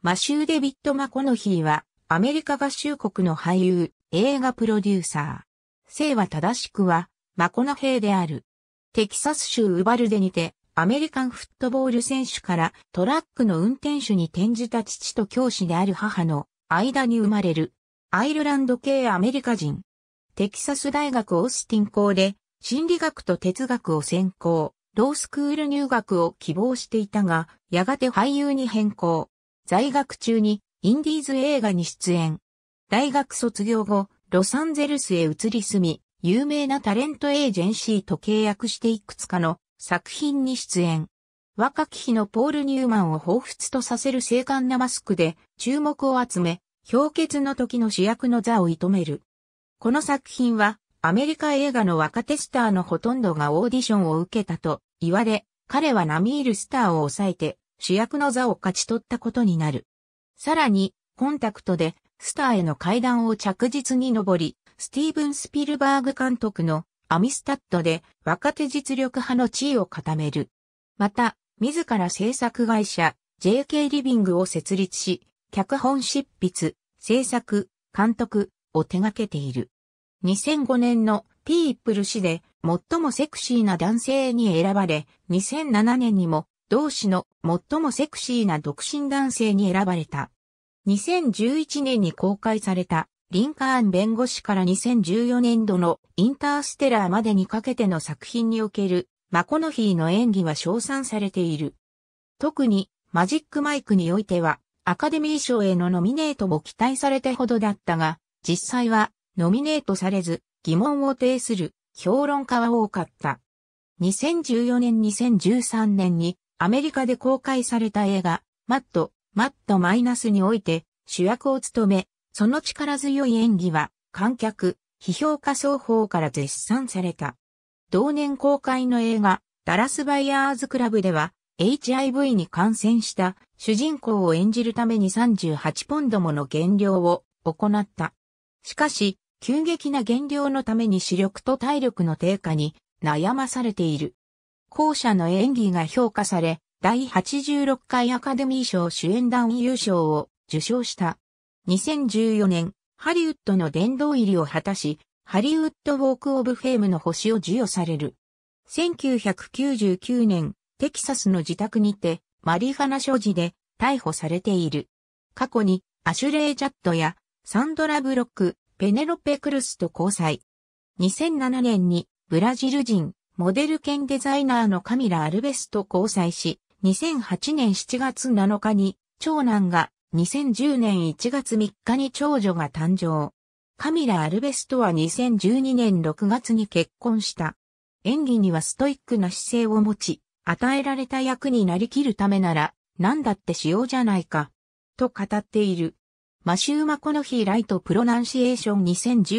マシュー・デビッド・マコノヒーは、アメリカ合衆国の俳優、映画プロデューサー。姓は正しくは、マコノヘイである。テキサス州ウバルデにて、アメリカンフットボール選手からトラックの運転手に転じた父と教師である母の間に生まれる。アイルランド系アメリカ人。テキサス大学オースティン校で心理学と哲学を専攻、ロースクール入学を希望していたが、やがて俳優に変更。在学中にインディーズ映画に出演。大学卒業後、ロサンゼルスへ移り住み、有名なタレントエージェンシーと契約していくつかの作品に出演。若き日のポール・ニューマンを彷彿とさせる精悍なマスクで注目を集め、氷結の時の主役の座を射止める。この作品はアメリカ映画の若手スターのほとんどがオーディションを受けたと言われ、彼は並みいるスターを抑えて主役の座を勝ち取ったことになる。さらに、コンタクトでスターへの階段を着実に登り、スティーブン・スピルバーグ監督のアミスタッドで若手実力派の地位を固める。また、自ら制作会社 JK リビングを設立し、脚本執筆、制作、監督を手掛けている。2005年のピープル氏で最もセクシーな男性に選ばれ、2007年にも同志の最もセクシーな独身男性に選ばれた。2011年に公開されたリンカーン弁護士から2014年度のインターステラーまでにかけての作品におけるマコノヒーの演技は称賛されている。特にマジックマイクにおいてはアカデミー賞へのノミネートも期待されたほどだったが、実際はノミネートされず疑問を呈する評論家は多かった。2014年2013年にアメリカで公開された映画、マット、マットマイナスにおいて主役を務め、その力強い演技は観客、批評家双方から絶賛された。同年公開の映画、ダラスバイヤーズクラブでは、HIV に感染した主人公を演じるために38ポンドもの減量を行った。しかし、急激な減量のために視力と体力の低下に悩まされている。後者の演技が評価され、第86回アカデミー賞主演男優賞を受賞した。2014年、ハリウッドの殿堂入りを果たし、ハリウッドウォークオブフェームの星を授与される。1999年、テキサスの自宅にて、マリファナ所持で逮捕されている。過去に、アシュレイ・ジャットや、サンドラ・ブロック、ペネロペ・クルスと交際。2007年に、ブラジル人、モデル兼デザイナーのカミラ・アルベスと交際し、2008年7月7日に長男が、2010年1月3日に長女が誕生。カミラ・アルベスとは2012年6月に結婚した。演技にはストイックな姿勢を持ち、与えられた役になりきるためなら、何だってしようじゃないか、と語っている。マシューマコノヒーライトプロナンシエーション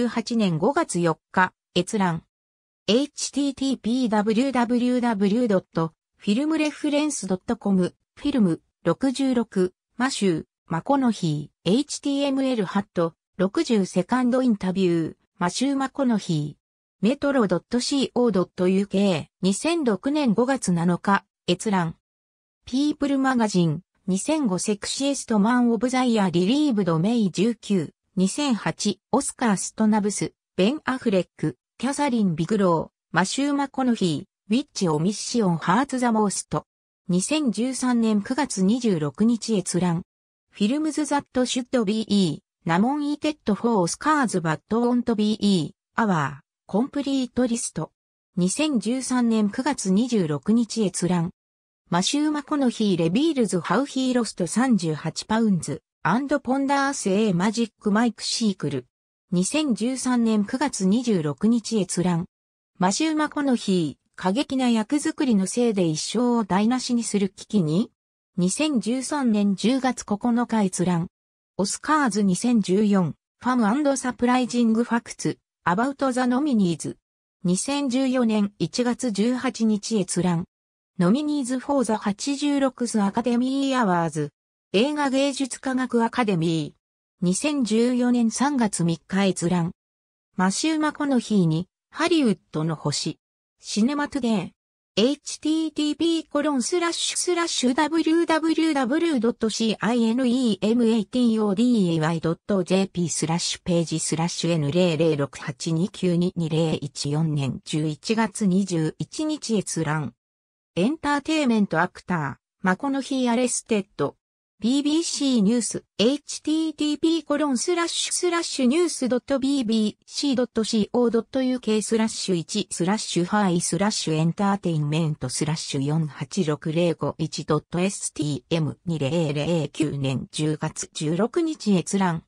2018年5月4日、閲覧。http://www.filmreference.com、フィルム、66、マシュー、マコノヒー、html ハット、60セカンドインタビュー、マシュー・マコノヒー、メトロ .co.uk、2006年5月7日、閲覧。ピープルマガジン、2005セクシエストマン・オブ・ザ・イヤー・リリーブド・メイ19、2008、オスカー・ストナブス、ベン・アフレック、キャサリン・ビグロー、マシュー・マコノヒー、ウィッチ・オミッシオン・ハーツ・ザ・モースト。2013年9月26日閲覧。フィルムズ・ザット・シュッド・ビー・ナモン・イテッド・フォー・スカーズ・バット・オント・ビー・アワー、コンプリート・リスト。2013年9月26日閲覧。マシュー・マコノヒー・レビールズ・ハウ・ヒー・ロスト38パウンズ、アンド・ポンダース・エー・マジック・マイク・シークル。2013年9月26日閲覧。マシューマコの日、過激な役作りのせいで一生を台無しにする危機に ?2013 年10月9日閲覧。オスカーズ2014、ファムサプライジングファクツ、アバウトザノミニーズ。2014年1月18日閲覧。ノミニーズ・フォー・ザ・86ス・アカデミー・アワーズ。映画芸術科学アカデミー。2014年3月3日閲覧。マシュー・マコノヒーに、ハリウッドの星。シネマトゥデイ。http コロンスラッシュスラッシュ www.cinematodey.jp スラッシュページスラッシュ N00682922014 年11月21日閲覧。エンターテイメントアクター、マコノヒー・アレステッド。BBC ニュース http コロンスラッシュスラッシュニュース .bbc.co.uk スラッシュ1スラッシュハイスラッシュエンターテインメントスラッシュ486051 .stm2009 年10月16日閲覧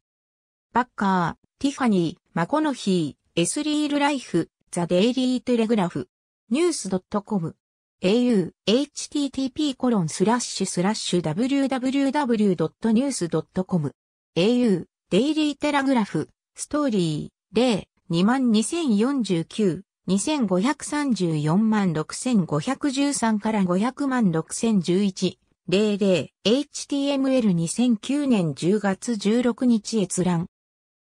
バッカー、ティファニー、マコノヒー、エスリールライフ、ザ・デイリー・テレグラフ、ニュース .com au, http コロンスラッシュスラッシュ www.news.com au, デイリーテラグラフ、ストーリー、例、22,049、2534万6513から500万6011、00、HTML2009 年10月16日閲覧。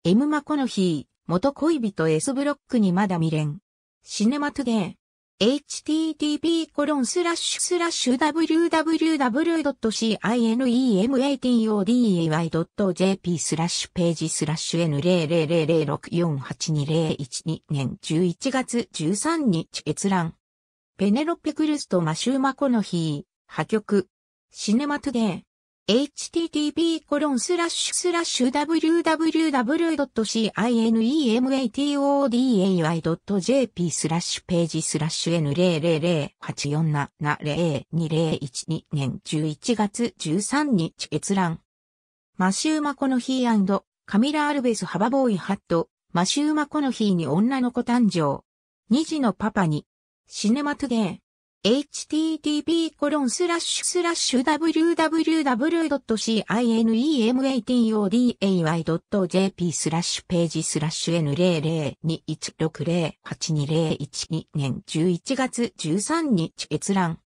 M マコの日、元恋人 S ブロックにまだ未練。シネマトゥデー。h t t p w w w c i n e m o d e y j p スラッシュページスラッシュ n00006482012 年11月13日閲覧。ペネロペ・クルスとマシュー・マコの日、破局。シネマトゥデイ。http://www.cinematoday.jp スラッシュページスラッシュ N00084702012 年11月13日閲覧。マシューマコノヒーカミラ・アルベス・ハバボーイ・ハット、マシューマコノヒーに女の子誕生。2児のパパに、シネマトゥデー。http://www.cinematoday.jp スラッシュページスラッシュ N00216082012 年11月13日閲覧。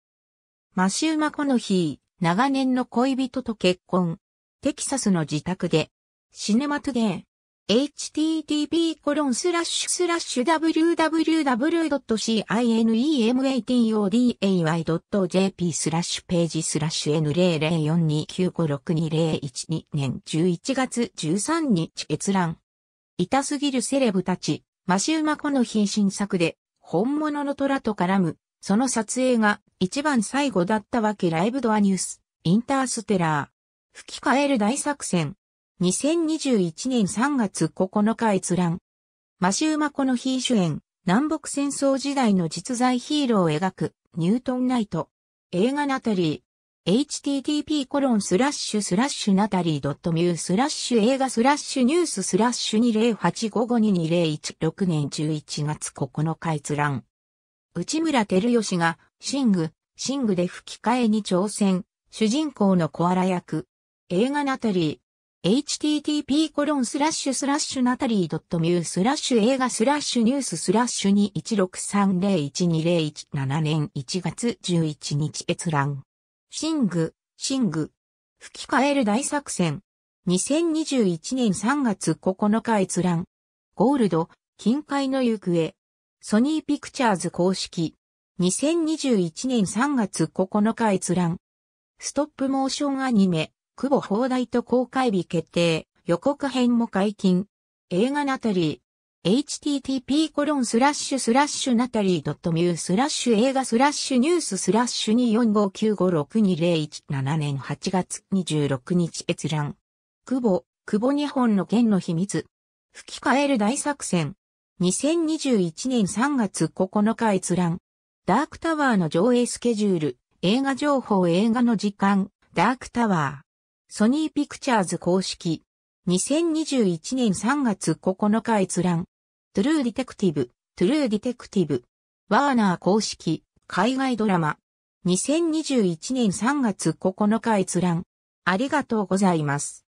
マシューマコの日、長年の恋人と結婚。テキサスの自宅で、シネマトゥデー。http://www.cinemoday.jp a t スラッシュページスラッシュ N00429562012 年11月13日閲覧。痛すぎるセレブたち、マシウマコの品新作で、本物の虎と絡む、その撮影が一番最後だったわけライブドアニュース、インターステラー。吹き替える大作戦。2021年3月9日閲覧。マシーマコのヒー主演、南北戦争時代の実在ヒーローを描く、ニュートンナイト。映画ナタリー。http コロンスラッシュスラッシュナタリー .mu スラッシュ映画スラッシュニューススラッシュ2085522016年11月9日閲覧。内村照義が、シング、シングで吹き替えに挑戦、主人公のコアラ役。映画ナタリー。http コロンスラッシュスラッシュナタリー .mu スラッシュ映画スラッシュニューススラッシュ21630120117年1月11日閲覧。シング、シング。吹き替える大作戦。2021年3月9日閲覧。ゴールド、近海の行方。ソニーピクチャーズ公式。2021年3月9日閲覧。ストップモーションアニメ。久保放題と公開日決定、予告編も解禁。映画ナタリー。http コロンスラッシュスラッシュナタリー .mu スラッシュ映画スラッシュニューススラッシュ2 4 5 9 5 6 2 0 1 7年8月26日閲覧。久保、久保日本の県の秘密。吹き替える大作戦。2021年3月9日閲覧。ダークタワーの上映スケジュール、映画情報映画の時間、ダークタワー。ソニーピクチャーズ公式。2021年3月9日閲覧。トゥルーディテクティブ、トゥルーディテクティブ。ワーナー公式、海外ドラマ。2021年3月9日閲覧。ありがとうございます。